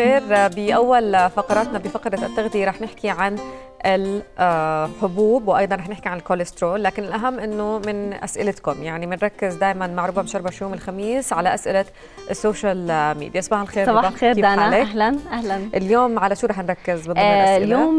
الخير بأول فقراتنا بفقرة التغذية رح نحكي عن الحبوب وايضا رح نحكي عن الكوليسترول لكن الاهم انه من اسئلتكم يعني بنركز دائما مع ربع مشربش يوم الخميس على اسئله السوشيال ميديا صباح الخير صباح الخير دانا حالك. اهلا اهلا اليوم على شو رح نركز بضمن آه الاسئله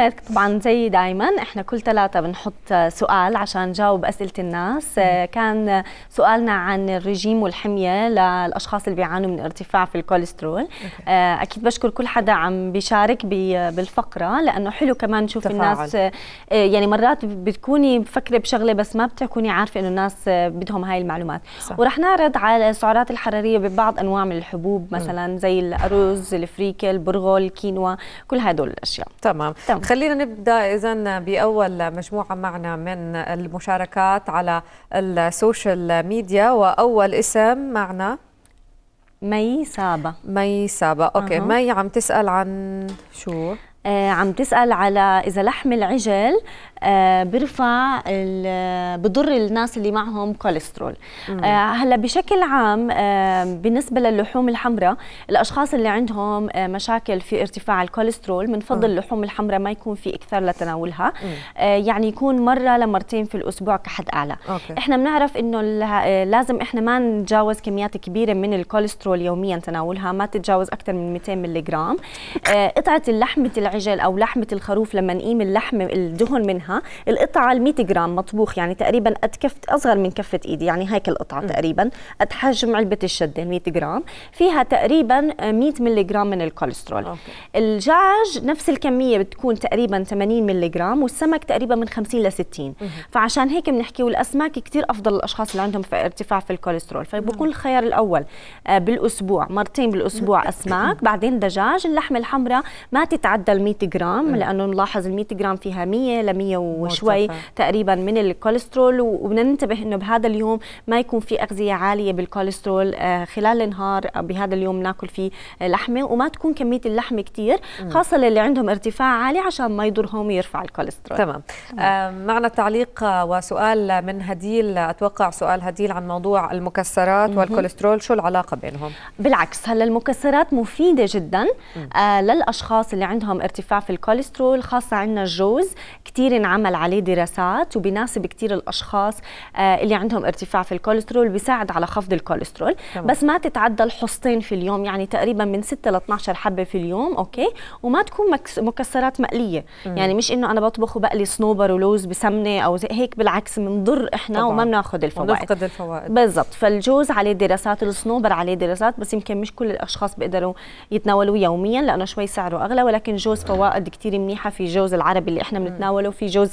اليوم طبعا زي دائما احنا كل ثلاثه بنحط سؤال عشان نجاوب اسئله الناس آه كان سؤالنا عن الرجيم والحميه للاشخاص اللي بيعانوا من ارتفاع في الكوليسترول آه اكيد بشكر كل حدا عم بيشارك بالفقره لانه حلو كمان نشوف الناس آه، يعني مرات بتكوني مفكره بشغله بس ما بتكوني عارفه انه الناس آه، بدهم هاي المعلومات ورح نعرض على السعرات الحراريه ببعض انواع من الحبوب مثلا زي الارز الفريكه البرغل الكينوا كل هدول الاشياء تمام, تمام. خلينا نبدا اذا باول مجموعه معنا من المشاركات على السوشيال ميديا واول اسم معنا مي سابا مي سابا اوكي أه. مي عم تسال عن شو آه، عم تسال على اذا لحم العجل آه، برفع بضر الناس اللي معهم كوليسترول آه، هلا بشكل عام بالنسبه للحوم الحمراء الاشخاص اللي عندهم مشاكل في ارتفاع الكوليسترول بنفضل اللحوم الحمراء ما يكون في اكثر لتناولها يعني يكون مره لمرتين في الاسبوع كحد اعلى أوكي. احنا بنعرف انه لازم احنا ما نتجاوز كميات كبيره من الكوليسترول يوميا تناولها ما تتجاوز اكثر من 200 ملغ قطعه اللحمه العجل او لحمه الخروف لما نقيم اللحم الدهن منها القطعه ال 100 جرام مطبوخ يعني تقريبا قد كف اصغر من كفه ايدي يعني هيك القطعه تقريبا قد حجم علبه الشده 100 جرام فيها تقريبا 100 ملي جرام من الكوليسترول أوكي. الجعج نفس الكميه بتكون تقريبا 80 ملي جرام والسمك تقريبا من 50 ل 60 فعشان هيك بنحكي والاسماك كثير افضل للاشخاص اللي عندهم في ارتفاع في الكوليسترول فبكون الخيار الاول آه، بالاسبوع مرتين بالاسبوع اسماك بعدين دجاج اللحمه الحمراء ما تتعدى 100 جرام لانه نلاحظ ال 100 جرام فيها 100 ل 100 وشوي تقريبا من الكوليسترول وبدنا ننتبه انه بهذا اليوم ما يكون في اغذيه عاليه بالكوليسترول آه، خلال النهار آه، بهذا اليوم ناكل فيه لحمه وما تكون كميه اللحمه كثير خاصه للي عندهم ارتفاع عالي عشان ما يضرهم ويرفع الكوليسترول تمام آه، معنا تعليق وسؤال من هديل اتوقع سؤال هديل عن موضوع المكسرات والكوليسترول شو العلاقه بينهم بالعكس هلا المكسرات مفيده جدا للاشخاص اللي عندهم ارتفاع ارتفاع في الكوليسترول خاصة عندنا الجوز كثير انعمل عليه دراسات وبناسب كثير الأشخاص آه، اللي عندهم ارتفاع في الكوليسترول بيساعد على خفض الكوليسترول طبعا. بس ما تتعدى الحصتين في اليوم يعني تقريبا من 6 ل 12 حبة في اليوم أوكي وما تكون مكسرات مقلية مم. يعني مش إنه أنا بطبخ وبقلي صنوبر ولوز بسمنة أو زي هيك بالعكس بنضر إحنا طبعا. وما بناخذ الفوائد ونفقد الفوائد بالضبط فالجوز عليه دراسات الصنوبر عليه دراسات بس يمكن مش كل الأشخاص بيقدروا يتناولوه يوميا لأنه شوي سعره أغلى ولكن جوز طوائد كثير منيحه في جوز العربي اللي احنا بنتناوله في جوز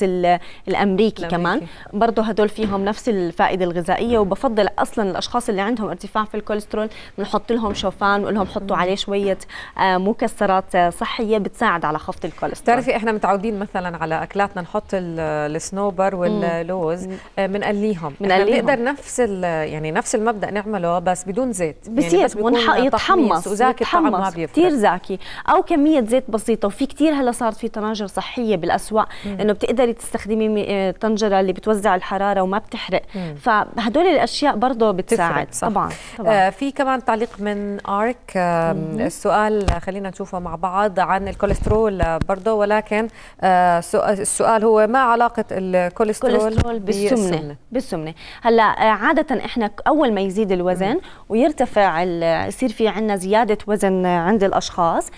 الامريكي كمان برضه هدول فيهم نفس الفائده الغذائيه وبفضل اصلا الاشخاص اللي عندهم ارتفاع في الكوليسترول بنحط لهم شوفان بنقول لهم حطوا عليه شويه آه، مكسرات صحيه بتساعد على خفض الكوليسترول بتعرفي احنا متعودين مثلا على اكلاتنا نحط الصنوبر واللوز آه، بنقليهم بنقليهم بنقدر نفس يعني نفس المبدا نعمله بس بدون زيت بصير يعني بس يتحمص وزاكي الطعم ما بيفرق كثير زاكي او كميه زيت بسيطه وفي في كثير هلا صارت في طناجر صحيه بالاسواق انه بتقدري تستخدمي آه، طنجره اللي بتوزع الحراره وما بتحرق مم. فهدول الاشياء برضه بتساعد طبعا, طبعا. آه في كمان تعليق من ارك آه السؤال خلينا نشوفه مع بعض عن الكوليسترول آه، برضه ولكن آه السؤال هو ما علاقه الكوليسترول بالسمنه بالسمنه هلا آه، عاده احنا اول ما يزيد الوزن مم. ويرتفع يصير في عندنا زياده وزن عند الاشخاص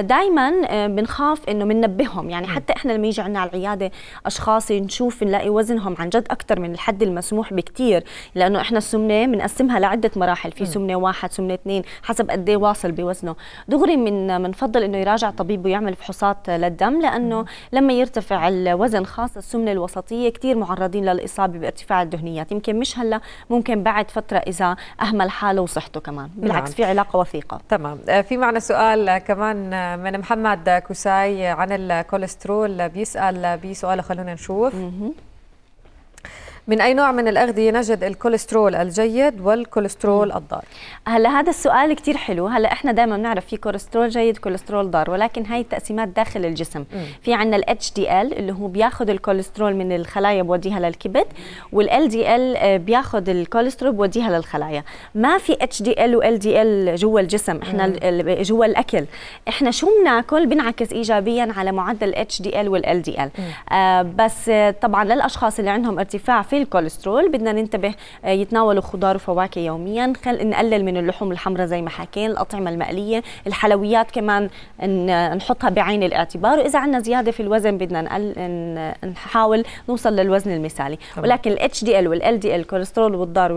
دائما بنخاف انه بننبههم يعني حتى احنا لما يجي عندنا على العياده اشخاص نشوف نلاقي وزنهم عن جد اكثر من الحد المسموح بكثير لانه احنا السمنه بنقسمها لعده مراحل في سمنه واحد سمنه اثنين حسب قد ايه واصل بوزنه دغري من بنفضل انه يراجع طبيب ويعمل فحوصات للدم لانه لما يرتفع الوزن خاصه السمنه الوسطيه كثير معرضين للاصابه بارتفاع الدهنيات يمكن مش هلا ممكن بعد فتره اذا اهمل حاله وصحته كمان بالعكس نعم. في علاقه وثيقه تمام آه، في معنا سؤال كمان آه، من محمد كوساي عن الكوليسترول بيسال بسؤال خلونا نشوف من أي نوع من الأغذية نجد الكوليسترول الجيد والكوليسترول الضار؟ هلا هذا السؤال كثير حلو، هلا احنا دائما بنعرف في كوليسترول جيد كوليسترول ضار، ولكن هاي التقسيمات داخل الجسم، مم. في عندنا ال HDL اللي هو بياخذ الكوليسترول من الخلايا بوديها للكبد، وال LDL آه، بياخذ الكوليسترول بوديها للخلايا، ما في HDL و LDL جوا الجسم، احنا جوا الأكل، احنا شو بناكل بنعكس إيجابيا على معدل ال HDL وال LDL، آه بس آه، طبعا للأشخاص اللي عندهم ارتفاع في الكوليسترول بدنا ننتبه آه، يتناولوا خضار وفواكه يوميا خل نقلل من اللحوم الحمراء زي ما حكينا الاطعمه المقليه الحلويات كمان نحطها بعين الاعتبار واذا عندنا زياده في الوزن بدنا نحاول نوصل للوزن المثالي طبعا. ولكن الاتش دي ال والال دي ال الكوليسترول والضار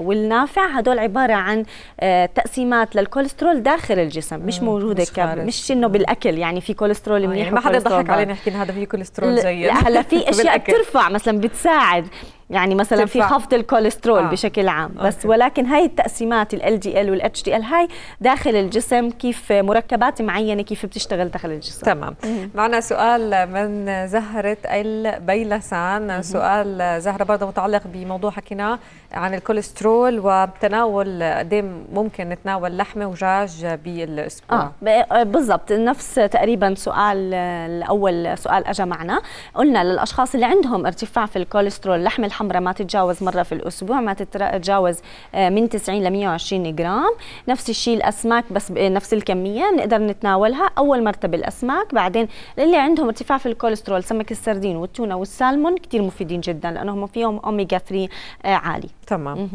والنافع هدول عباره عن آه، تقسيمات للكوليسترول داخل الجسم مش موجوده مش, مش انه بالاكل يعني في كوليسترول آه، يعني منيح يعني ما حدا ضحك علينا يحكي هذا في كوليسترول زي هلا في اشياء بترفع مثلا بتساعد يعني مثلا في خفض الكوليسترول آه. بشكل عام بس أوكي. ولكن هاي التقسيمات ال دي ال وال دي ال هاي داخل الجسم كيف مركبات معينه كيف بتشتغل داخل الجسم تمام معنا سؤال من زهره البيلسان سؤال زهره برضه متعلق بموضوع حكيناه عن الكوليسترول وتناول قد إيه ممكن نتناول لحمه ودجاج بالاسبوع آه،, اه بالضبط نفس تقريبا سؤال الاول سؤال اجى معنا قلنا للاشخاص اللي عندهم ارتفاع في الكوليسترول لحم الحمراء ما تتجاوز مرة في الأسبوع ما تتجاوز آه، من 90 ل 120 جرام نفس الشيء الأسماك بس نفس الكمية بنقدر نتناولها أول مرتبة الأسماك بعدين اللي عندهم ارتفاع في الكوليسترول سمك السردين والتونة والسالمون كثير مفيدين جدا لأنهم فيهم أوميجا آه، 3 عالي تمام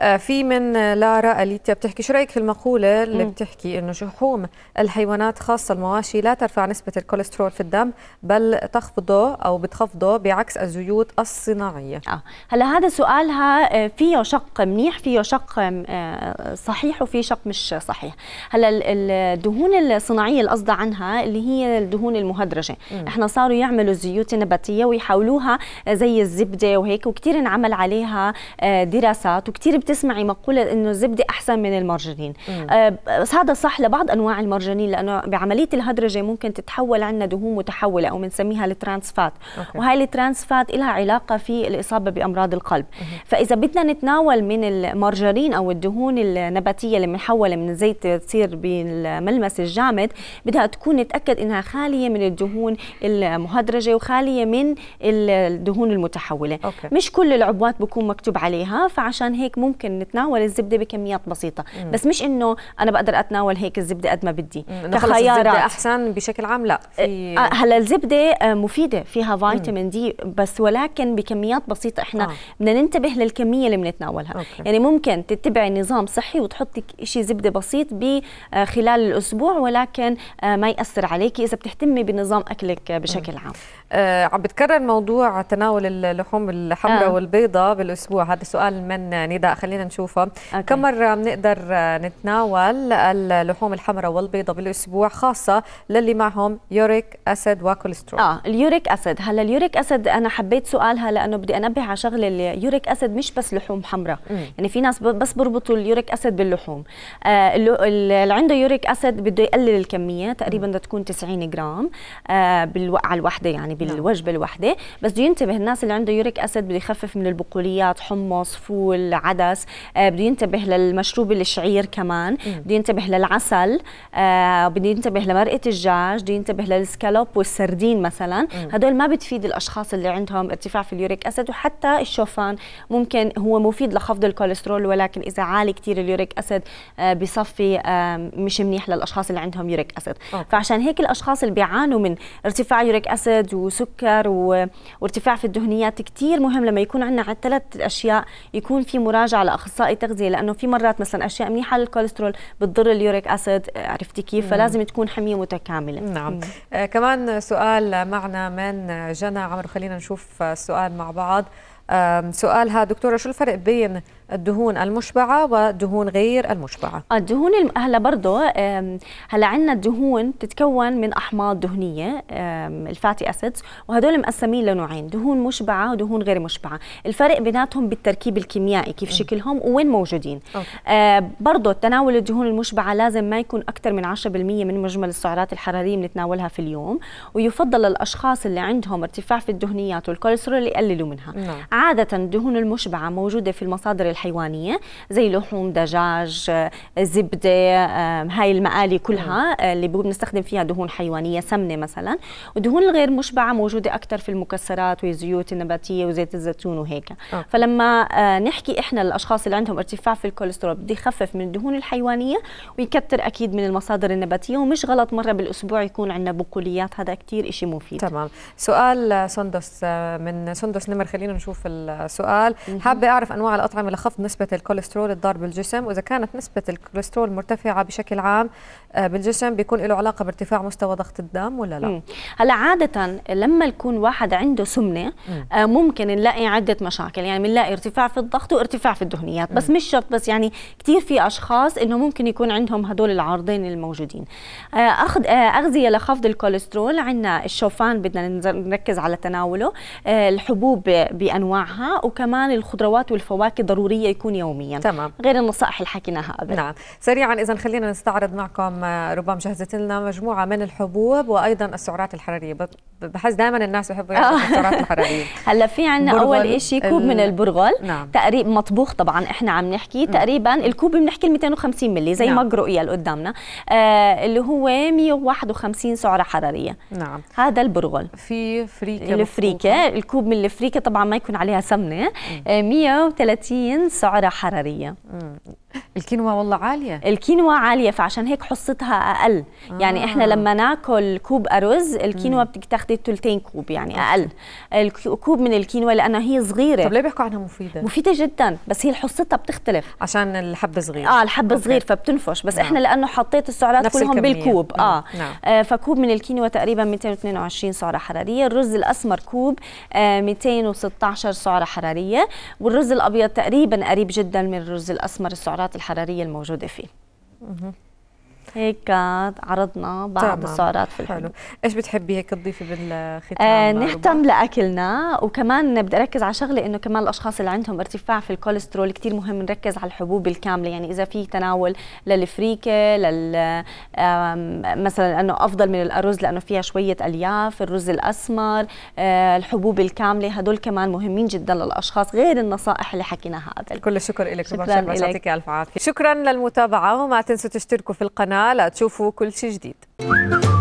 آه، في من آه، لارا أليتيا بتحكي شو رأيك في المقولة اللي بتحكي إنه شحوم الحيوانات خاصة المواشي لا ترفع نسبة الكوليسترول في الدم بل تخفضه أو بتخفضه بعكس الزيوت الصناعية آه. هلا هذا سؤالها آه، فيه شق منيح فيه شق صحيح وفيه شق مش صحيح هلا الدهون الصناعية اللي عنها اللي هي الدهون المهدرجة مم. احنا صاروا يعملوا زيوت نباتية ويحولوها زي الزبدة وهيك وكثير انعمل عليها دراسات وكثير بتسمعي مقوله انه الزبده احسن من المرجانين آه هذا صح لبعض انواع المرجانين لانه بعمليه الهدرجه ممكن تتحول عندنا دهون متحوله او بنسميها الترانس فات وهي الترانس فات لها علاقه في الاصابه بامراض القلب مم. فاذا بدنا نتناول من المرجرين او الدهون النباتيه اللي بنحولها من زيت تصير بالملمس الجامد بدها تكون نتاكد انها خاليه من الدهون المهدرجه وخاليه من الدهون المتحوله أوكي. مش كل العبوات بكون مكتوب عليها فعشان هيك ممكن ممكن نتناول الزبده بكميات بسيطه مم. بس مش انه انا بقدر اتناول هيك الزبده قد ما بدي كخيارات احسن بشكل عام لا في... آه، هلا الزبده آه، مفيده فيها فيتامين دي بس ولكن بكميات بسيطه احنا آه. بدنا ننتبه للكميه اللي بنتناولها أوكي. يعني ممكن تتبعي نظام صحي وتحطي شيء زبده بسيط آه، خلال الاسبوع ولكن ما ياثر عليكي اذا بتهتمي بنظام اكلك بشكل عام عم بتكرر موضوع تناول اللحوم الحمراء آه. والبيضاء بالاسبوع هذا سؤال من نداء خلينا نشوفها أوكي. كم مرة بنقدر نتناول اللحوم الحمراء والبيضاء بالأسبوع خاصة للي معهم يوريك اسيد وكوليسترول آه اليوريك اسيد هلا اليوريك اسيد أنا حبيت سؤالها لأنه بدي أنبه على شغلة اليوريك اسيد مش بس لحوم حمراء يعني في ناس بس بربطوا اليوريك اسيد باللحوم آه اللي عنده يوريك اسيد بده يقلل الكمية تقريبا بدها تكون 90 جرام آه بالوقعة الواحدة يعني نعم. بالوجبة الواحدة بس بده ينتبه الناس اللي عنده يوريك اسيد بده يخفف من البقوليات حمص فول عدس الاساس آه، بده ينتبه للمشروب الشعير كمان بده ينتبه للعسل آه، بده ينتبه لمرقه الدجاج بده ينتبه للسكالوب والسردين مثلا هدول ما بتفيد الاشخاص اللي عندهم ارتفاع في اليوريك اسيد وحتى الشوفان ممكن هو مفيد لخفض الكوليسترول ولكن اذا عالي كثير اليوريك اسيد آه، بصفي مش منيح للاشخاص اللي عندهم يوريك اسيد فعشان هيك الاشخاص اللي بيعانوا من ارتفاع يوريك اسيد وسكر و... وارتفاع في الدهنيات كثير مهم لما يكون عندنا على ثلاث اشياء يكون في مراجعه على اخصائي تغذيه لانه في مرات مثلا اشياء منيحه للكوليسترول بتضر اليوريك اسيد عرفتي كيف فلازم تكون حميه متكامله نعم مم. آه كمان سؤال معنا من جنى عمرو خلينا نشوف السؤال مع بعض آه سؤالها دكتوره شو الفرق بين الدهون المشبعه ودهون غير المشبعه الدهون الم... هلا برضه هلا عندنا الدهون تتكون من احماض دهنيه الفاتي اسيدز وهدول مقسمين لنوعين دهون مشبعه ودهون غير مشبعه الفرق بيناتهم بالتركيب الكيميائي كيف شكلهم وين موجودين آه برضه تناول الدهون المشبعه لازم ما يكون اكثر من 10% من مجمل السعرات الحراريه بنتناولها في اليوم ويفضل الأشخاص اللي عندهم ارتفاع في الدهنيات والكوليسترول يقللوا منها نعم. عاده الدهون المشبعه موجوده في المصادر الحيوانيه زي لحوم دجاج آه، زبده آه، هاي المقالي كلها آه، اللي بنستخدم فيها دهون حيوانيه سمنه مثلا والدهون الغير مشبعه موجوده اكثر في المكسرات والزيوت النباتيه وزيت الزيتون وهيك فلما نحكي احنا للاشخاص اللي عندهم ارتفاع في الكوليسترول بده يخفف من الدهون الحيوانيه ويكثر اكيد من المصادر النباتيه ومش غلط مره بالاسبوع يكون عندنا بقوليات هذا كثير شيء مفيد تمام سؤال سندس من سندس نمر خلينا نشوف السؤال حابه اعرف انواع الاطعمه لخفض خفض نسبة الكوليسترول الضار بالجسم وإذا كانت نسبة الكوليسترول مرتفعة بشكل عام آه، بالجسم بيكون له علاقة بارتفاع مستوى ضغط الدم ولا لا؟ هلا عادة لما يكون واحد عنده سمنة مم. آه، ممكن نلاقي عدة مشاكل يعني بنلاقي ارتفاع في الضغط وارتفاع في الدهنيات بس مم. مش شرط بس يعني كثير في أشخاص إنه ممكن يكون عندهم هدول العارضين الموجودين آه، أخذ أغذية لخفض الكوليسترول عندنا الشوفان بدنا نركز على تناوله الحبوب بأنواعها وكمان الخضروات والفواكه ضرورية التوعويه يكون يوميا تمام. غير النصائح اللي حكيناها قبل نعم سريعا اذا خلينا نستعرض معكم آه، ربما جهزت لنا مجموعه من الحبوب وايضا السعرات الحراريه بحس دائما الناس بحبوا ياكلوا السعرات الحراريه هلا في عندنا اول شيء كوب من البرغل نعم. تقريبا مطبوخ طبعا احنا عم نحكي تقريبا الكوب بنحكي 250 ملي زي نعم. مج رؤيه اللي قدامنا آه اللي هو 151 سعره حراريه نعم هذا البرغل في فريكه الفريكه الكوب من الفريكه طبعا ما يكون عليها سمنه آه 130 سعرة حرارية الكينوا والله عالية الكينوا عالية فعشان هيك حصتها أقل يعني آه. يعني إحنا لما ناكل كوب أرز الكينوا بتاخدي ثلثين كوب يعني أقل الكوب من الكينوا لأنها هي صغيرة طب ليه بيحكوا عنها مفيدة؟ مفيدة جدا بس هي حصتها بتختلف عشان الحب صغير آه الحب أوكي. صغير فبتنفش بس نعم. إحنا لأنه حطيت السعرات كلهم الكمية. بالكوب آه. نعم. آه فكوب من الكينوا تقريبا 222 سعرة حرارية الرز الأسمر كوب آه 216 سعرة حرارية والرز الأبيض تقريبا قريب جدا من الرز الأسمر السعرة السعرات الحراريه الموجوده فيه هيك عرضنا بعض السعرات في الحلو حلو ايش بتحبي هيك تضيفي بالختام آه نهتم لاكلنا وكمان بدي اركز على شغله انه كمان الاشخاص اللي عندهم ارتفاع في الكوليسترول كثير مهم نركز على الحبوب الكامله يعني اذا في تناول للفريكه لل مثلا انه افضل من الارز لانه فيها شويه الياف الرز الاسمر آه الحبوب الكامله هدول كمان مهمين جدا للاشخاص غير النصائح اللي حكيناها قبل كل الشكر لك شكرا لك يعطيك الف عافيه شكرا للمتابعه وما تنسوا تشتركوا في القناه لتشوفوا كل شيء جديد